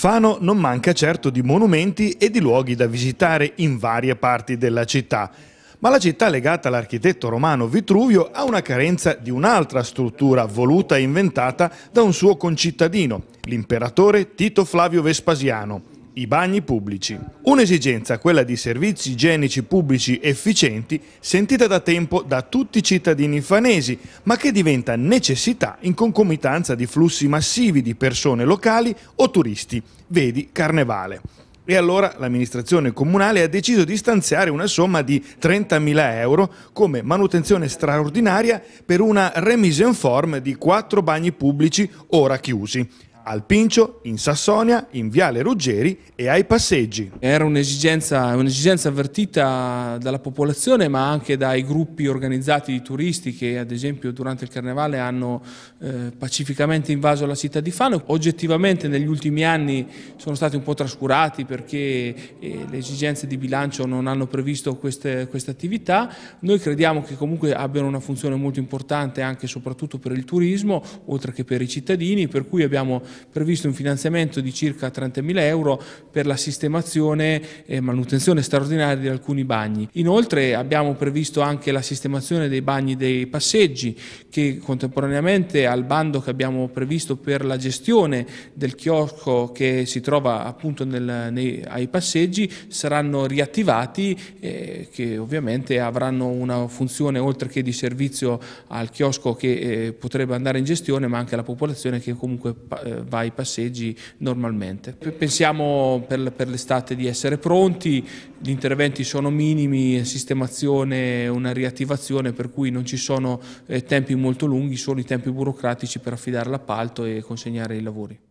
Fano non manca certo di monumenti e di luoghi da visitare in varie parti della città, ma la città legata all'architetto romano Vitruvio ha una carenza di un'altra struttura voluta e inventata da un suo concittadino, l'imperatore Tito Flavio Vespasiano i bagni pubblici. Un'esigenza, quella di servizi igienici pubblici efficienti, sentita da tempo da tutti i cittadini fanesi, ma che diventa necessità in concomitanza di flussi massivi di persone locali o turisti, vedi Carnevale. E allora l'amministrazione comunale ha deciso di stanziare una somma di 30.000 euro come manutenzione straordinaria per una remise in form di quattro bagni pubblici ora chiusi al Pincio, in Sassonia, in Viale Ruggeri e ai passeggi. Era un'esigenza, un'esigenza avvertita dalla popolazione ma anche dai gruppi organizzati di turisti che ad esempio durante il carnevale hanno eh, pacificamente invaso la città di Fano. Oggettivamente negli ultimi anni sono stati un po' trascurati perché eh, le esigenze di bilancio non hanno previsto queste, queste attività. Noi crediamo che comunque abbiano una funzione molto importante anche e soprattutto per il turismo oltre che per i cittadini per cui abbiamo previsto un finanziamento di circa 30.000 euro per la sistemazione e manutenzione straordinaria di alcuni bagni. Inoltre abbiamo previsto anche la sistemazione dei bagni dei passeggi che contemporaneamente al bando che abbiamo previsto per la gestione del chiosco che si trova appunto nel, nei, ai passeggi saranno riattivati eh, che ovviamente avranno una funzione oltre che di servizio al chiosco che eh, potrebbe andare in gestione ma anche alla popolazione che comunque eh, vai ai passeggi normalmente. Pensiamo per, per l'estate di essere pronti, gli interventi sono minimi, sistemazione, una riattivazione per cui non ci sono eh, tempi molto lunghi, solo i tempi burocratici per affidare l'appalto e consegnare i lavori.